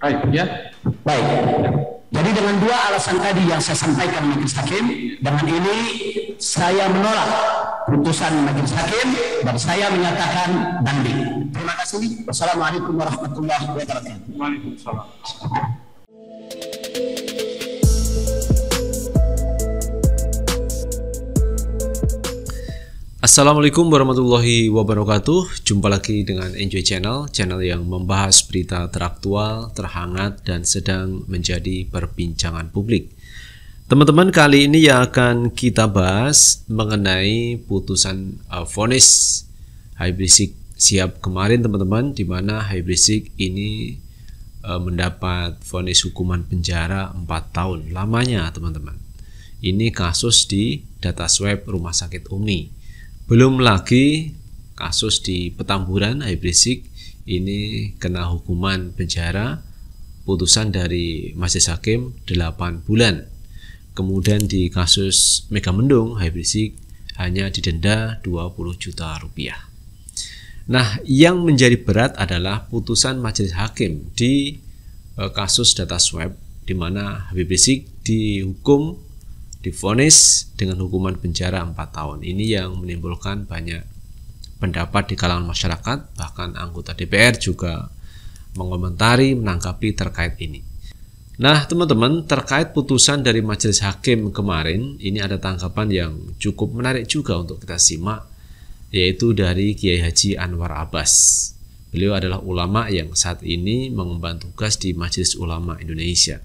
Baik, ya. Baik. Jadi dengan dua alasan tadi yang saya sampaikan majelis hakim, dengan ini saya menolak putusan majelis hakim dan saya menyatakan banding. Terima kasih. Wassalamualaikum warahmatullahi wabarakatuh. Waalaikumsalam. Assalamualaikum warahmatullahi wabarakatuh. Jumpa lagi dengan Enjoy Channel, channel yang membahas berita teraktual, terhangat, dan sedang menjadi perbincangan publik. Teman-teman, kali ini yang akan kita bahas mengenai putusan uh, vonis uh, Hybrisik siap kemarin teman-teman, di mana Hybrisik ini uh, mendapat vonis hukuman penjara 4 tahun lamanya teman-teman. Ini kasus di data swab Rumah Sakit Umi belum lagi kasus di Petamburan Habib ini kena hukuman penjara putusan dari Majelis Hakim 8 bulan. Kemudian di kasus Megamendung Habib Rizik hanya didenda 20 juta rupiah. Nah, yang menjadi berat adalah putusan Majelis Hakim di eh, kasus data swab di mana Habib Rizik dihukum difonis dengan hukuman penjara 4 tahun. Ini yang menimbulkan banyak pendapat di kalangan masyarakat, bahkan anggota DPR juga mengomentari menanggapi terkait ini. Nah, teman-teman, terkait putusan dari majelis hakim kemarin, ini ada tanggapan yang cukup menarik juga untuk kita simak, yaitu dari Kiai Haji Anwar Abbas. Beliau adalah ulama yang saat ini mengemban tugas di Majelis Ulama Indonesia.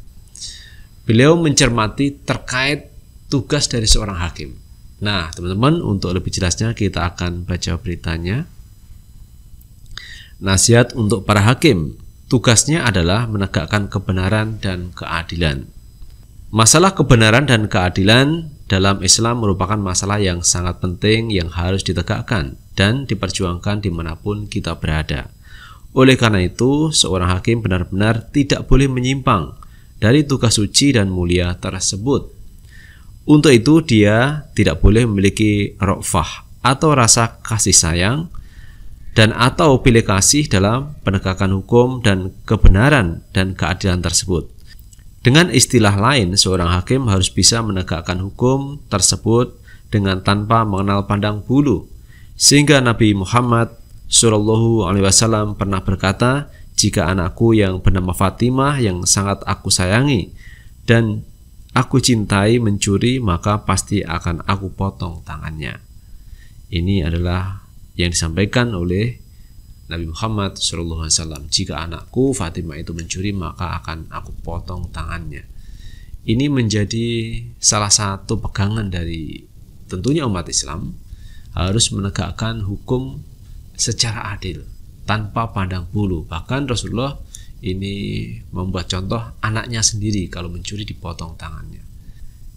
Beliau mencermati terkait tugas dari seorang hakim. Nah, teman-teman, untuk lebih jelasnya kita akan baca beritanya. Nasihat untuk para hakim. Tugasnya adalah menegakkan kebenaran dan keadilan. Masalah kebenaran dan keadilan dalam Islam merupakan masalah yang sangat penting yang harus ditegakkan dan diperjuangkan dimanapun kita berada. Oleh karena itu, seorang hakim benar-benar tidak boleh menyimpang dari tugas suci dan mulia tersebut untuk itu dia tidak boleh memiliki rokfah atau rasa kasih sayang dan atau pilih kasih dalam penegakan hukum dan kebenaran dan keadilan tersebut. Dengan istilah lain, seorang hakim harus bisa menegakkan hukum tersebut dengan tanpa mengenal pandang bulu. Sehingga Nabi Muhammad SAW pernah berkata, "Jika anakku yang bernama Fatimah yang sangat aku sayangi dan Aku cintai mencuri, maka pasti akan aku potong tangannya. Ini adalah yang disampaikan oleh Nabi Muhammad SAW. Jika anakku Fatimah itu mencuri, maka akan aku potong tangannya. Ini menjadi salah satu pegangan dari tentunya umat Islam harus menegakkan hukum secara adil tanpa pandang bulu. Bahkan Rasulullah ini membuat contoh anaknya sendiri kalau mencuri dipotong tangannya.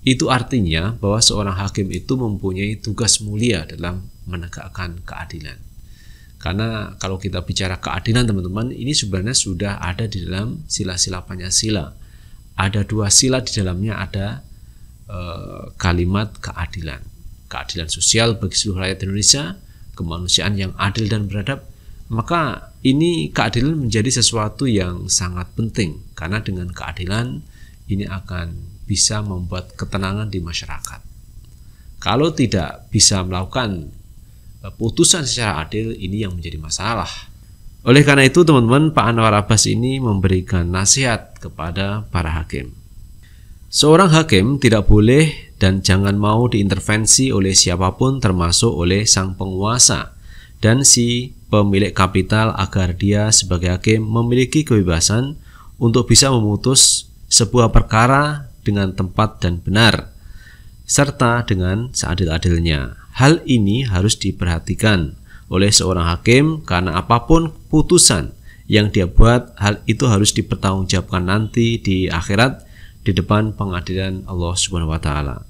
Itu artinya bahwa seorang hakim itu mempunyai tugas mulia dalam menegakkan keadilan. Karena kalau kita bicara keadilan teman-teman, ini sebenarnya sudah ada di dalam sila-sila Pancasila. Ada dua sila di dalamnya ada e, kalimat keadilan. Keadilan sosial bagi seluruh rakyat Indonesia, kemanusiaan yang adil dan beradab, maka ini keadilan menjadi sesuatu yang sangat penting karena dengan keadilan ini akan bisa membuat ketenangan di masyarakat. Kalau tidak bisa melakukan eh, putusan secara adil ini yang menjadi masalah. Oleh karena itu teman-teman Pak Anwar Abbas ini memberikan nasihat kepada para hakim. Seorang hakim tidak boleh dan jangan mau diintervensi oleh siapapun termasuk oleh sang penguasa dan si pemilik kapital agar dia sebagai hakim memiliki kebebasan untuk bisa memutus sebuah perkara dengan tempat dan benar serta dengan seadil-adilnya. Hal ini harus diperhatikan oleh seorang hakim karena apapun putusan yang dia buat hal itu harus dipertanggungjawabkan nanti di akhirat di depan pengadilan Allah Subhanahu wa taala.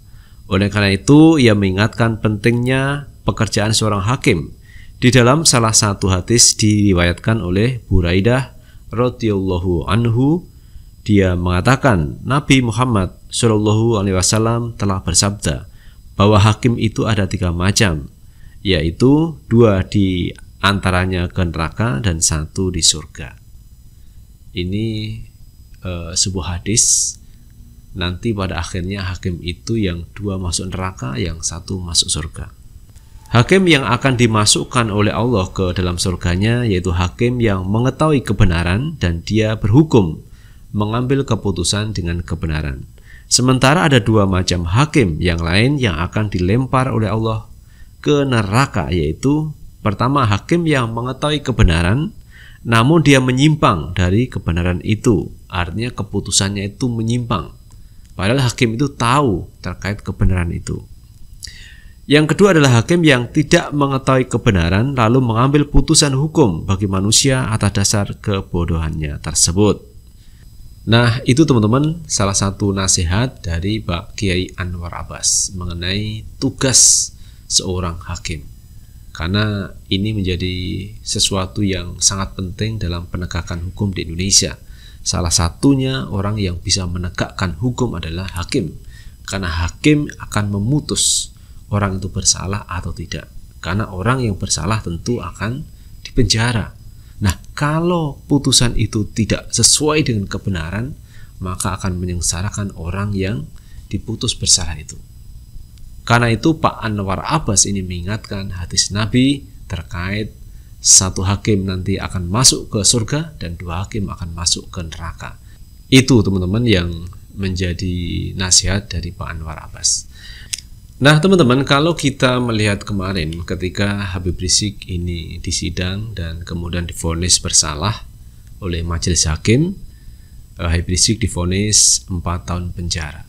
Oleh karena itu, ia mengingatkan pentingnya pekerjaan seorang hakim di dalam salah satu hadis diriwayatkan oleh Buraidah radhiyallahu anhu dia mengatakan Nabi Muhammad Shallallahu alaihi wasallam telah bersabda bahwa hakim itu ada tiga macam yaitu dua di antaranya ke neraka dan satu di surga. Ini e, sebuah hadis nanti pada akhirnya hakim itu yang dua masuk neraka yang satu masuk surga. Hakim yang akan dimasukkan oleh Allah ke dalam surganya yaitu hakim yang mengetahui kebenaran dan dia berhukum mengambil keputusan dengan kebenaran. Sementara ada dua macam hakim yang lain yang akan dilempar oleh Allah ke neraka yaitu pertama hakim yang mengetahui kebenaran namun dia menyimpang dari kebenaran itu. Artinya keputusannya itu menyimpang. Padahal hakim itu tahu terkait kebenaran itu. Yang kedua adalah hakim yang tidak mengetahui kebenaran lalu mengambil putusan hukum bagi manusia atas dasar kebodohannya tersebut. Nah, itu teman-teman salah satu nasihat dari Pak Kiai Anwar Abbas mengenai tugas seorang hakim. Karena ini menjadi sesuatu yang sangat penting dalam penegakan hukum di Indonesia. Salah satunya orang yang bisa menegakkan hukum adalah hakim. Karena hakim akan memutus orang itu bersalah atau tidak. Karena orang yang bersalah tentu akan dipenjara. Nah, kalau putusan itu tidak sesuai dengan kebenaran, maka akan menyengsarakan orang yang diputus bersalah itu. Karena itu Pak Anwar Abbas ini mengingatkan hadis Nabi terkait satu hakim nanti akan masuk ke surga dan dua hakim akan masuk ke neraka. Itu teman-teman yang menjadi nasihat dari Pak Anwar Abbas. Nah, teman-teman, kalau kita melihat kemarin ketika Habib Rizik ini disidang dan kemudian difonis bersalah oleh majelis hakim, eh, Habib Rizik difonis 4 tahun penjara.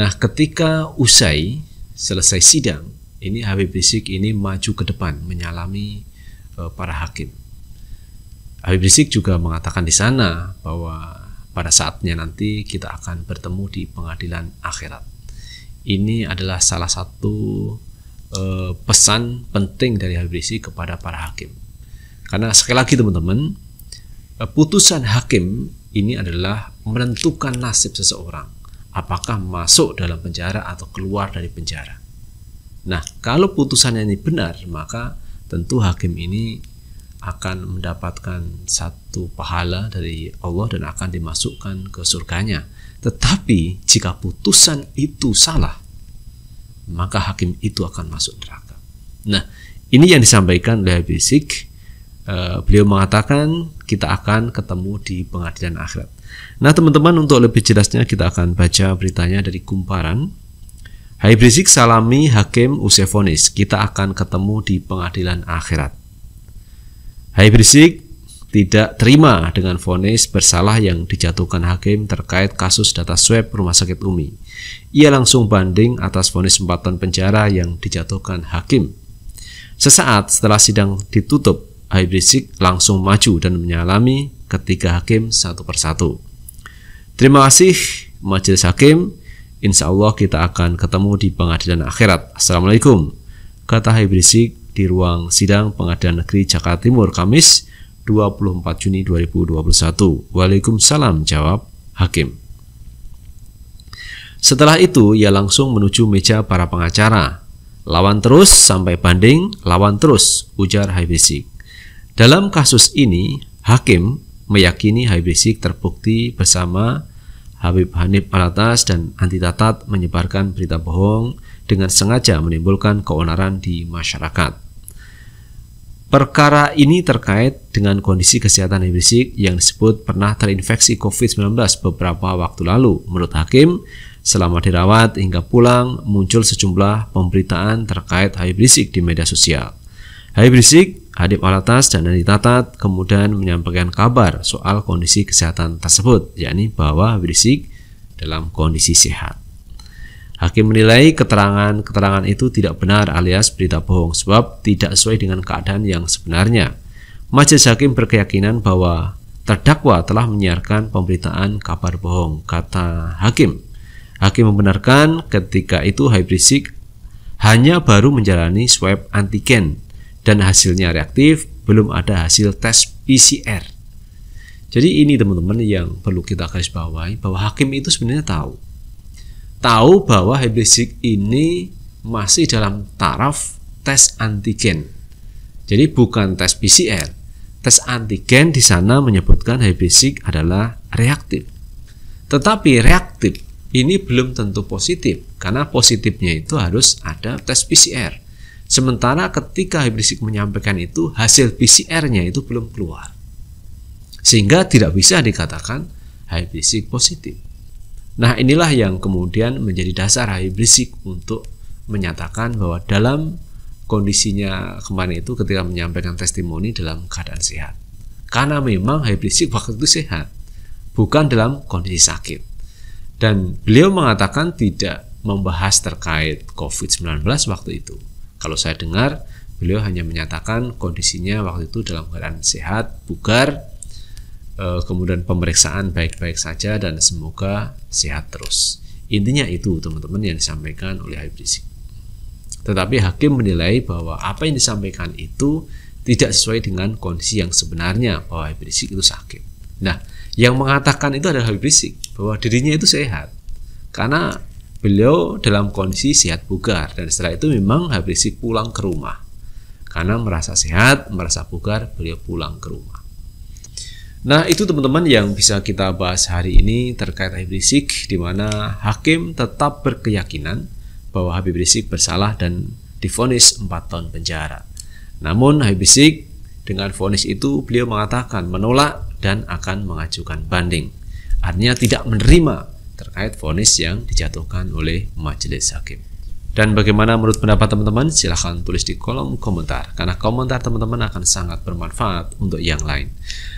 Nah, ketika usai selesai sidang, ini Habib Rizik ini maju ke depan menyalami eh, para hakim. Habib Rizik juga mengatakan di sana bahwa pada saatnya nanti kita akan bertemu di pengadilan akhirat ini adalah salah satu eh, pesan penting dari Habib Rizik kepada para hakim. Karena sekali lagi teman-teman, eh, putusan hakim ini adalah menentukan nasib seseorang, apakah masuk dalam penjara atau keluar dari penjara. Nah, kalau putusannya ini benar, maka tentu hakim ini akan mendapatkan satu pahala dari Allah dan akan dimasukkan ke surganya. Tetapi jika putusan itu salah, maka hakim itu akan masuk neraka. Nah, ini yang disampaikan oleh Bisik. Eh, beliau mengatakan kita akan ketemu di pengadilan akhirat. Nah, teman-teman untuk lebih jelasnya kita akan baca beritanya dari Kumparan. Hai Brisik, salami Hakim Usefonis. Kita akan ketemu di pengadilan akhirat. Habib Rizik tidak terima dengan vonis bersalah yang dijatuhkan hakim terkait kasus data swab Rumah Sakit Umi. Ia langsung banding atas vonis 4 tahun penjara yang dijatuhkan hakim. Sesaat setelah sidang ditutup, Habib Rizik langsung maju dan menyalami ketiga hakim satu persatu. Terima kasih Majelis Hakim. Insya Allah kita akan ketemu di pengadilan akhirat. Assalamualaikum. Kata Habib Rizik di ruang sidang Pengadilan Negeri Jakarta Timur Kamis 24 Juni 2021. Waalaikumsalam jawab hakim. Setelah itu ia langsung menuju meja para pengacara. Lawan terus sampai banding, lawan terus, ujar Habisik. Dalam kasus ini, hakim meyakini Habisik terbukti bersama Habib Hanif Alatas dan Anti Tatat menyebarkan berita bohong dengan sengaja menimbulkan keonaran di masyarakat. Perkara ini terkait dengan kondisi kesehatan Habib Rizik yang disebut pernah terinfeksi COVID-19 beberapa waktu lalu. Menurut hakim, selama dirawat hingga pulang muncul sejumlah pemberitaan terkait Habib Rizik di media sosial. Habib Rizik, Hadib Alatas, dan Nani Tatat kemudian menyampaikan kabar soal kondisi kesehatan tersebut, yakni bahwa Habib Rizik dalam kondisi sehat. Hakim menilai keterangan-keterangan itu tidak benar alias berita bohong sebab tidak sesuai dengan keadaan yang sebenarnya. Majelis hakim berkeyakinan bahwa terdakwa telah menyiarkan pemberitaan kabar bohong, kata hakim. Hakim membenarkan ketika itu Habib Rizik hanya baru menjalani swab antigen dan hasilnya reaktif, belum ada hasil tes PCR. Jadi ini teman-teman yang perlu kita garis bawahi bahwa hakim itu sebenarnya tahu tahu bahwa habib ini masih dalam taraf tes antigen. Jadi bukan tes PCR. Tes antigen di sana menyebutkan habib adalah reaktif. Tetapi reaktif ini belum tentu positif karena positifnya itu harus ada tes PCR. Sementara ketika habib menyampaikan itu hasil PCR-nya itu belum keluar. Sehingga tidak bisa dikatakan habib positif. Nah, inilah yang kemudian menjadi dasar Habib Rizik untuk menyatakan bahwa dalam kondisinya kemarin itu ketika menyampaikan testimoni dalam keadaan sehat. Karena memang Habib Rizik waktu itu sehat, bukan dalam kondisi sakit. Dan beliau mengatakan tidak membahas terkait COVID-19 waktu itu. Kalau saya dengar, beliau hanya menyatakan kondisinya waktu itu dalam keadaan sehat, bugar, Eh, kemudian pemeriksaan baik-baik saja dan semoga sehat terus. Intinya itu teman-teman yang disampaikan oleh Habib Rizik. Tetapi hakim menilai bahwa apa yang disampaikan itu tidak sesuai dengan kondisi yang sebenarnya bahwa Habib Rizik itu sakit. Nah, yang mengatakan itu adalah Habib Rizik bahwa dirinya itu sehat karena beliau dalam kondisi sehat bugar dan setelah itu memang Habib Rizik pulang ke rumah karena merasa sehat, merasa bugar, beliau pulang ke rumah. Nah, itu teman-teman yang bisa kita bahas hari ini terkait Habib Rizik di mana hakim tetap berkeyakinan bahwa Habib Rizik bersalah dan difonis 4 tahun penjara. Namun Habib Rizik dengan vonis itu beliau mengatakan menolak dan akan mengajukan banding. Artinya tidak menerima terkait vonis yang dijatuhkan oleh majelis hakim. Dan bagaimana menurut pendapat teman-teman? Silahkan tulis di kolom komentar, karena komentar teman-teman akan sangat bermanfaat untuk yang lain.